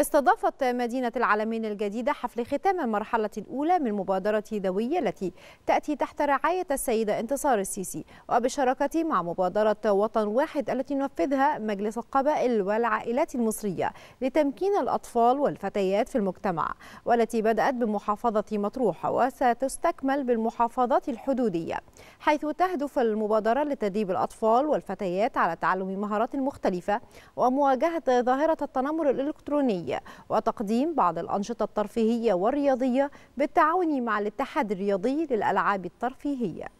استضافت مدينة العالمين الجديدة حفل ختام المرحلة الأولى من مبادرة ذوية التي تأتي تحت رعاية السيدة انتصار السيسي وبالشراكة مع مبادرة وطن واحد التي نفذها مجلس القبائل والعائلات المصرية لتمكين الأطفال والفتيات في المجتمع والتي بدأت بمحافظة مطروح وستستكمل بالمحافظات الحدودية حيث تهدف المبادرة لتدريب الأطفال والفتيات على تعلم مهارات مختلفة ومواجهة ظاهرة التنمر الإلكتروني الرياضية وتقديم بعض الأنشطة الترفيهية والرياضية بالتعاون مع الاتحاد الرياضي للألعاب الترفيهية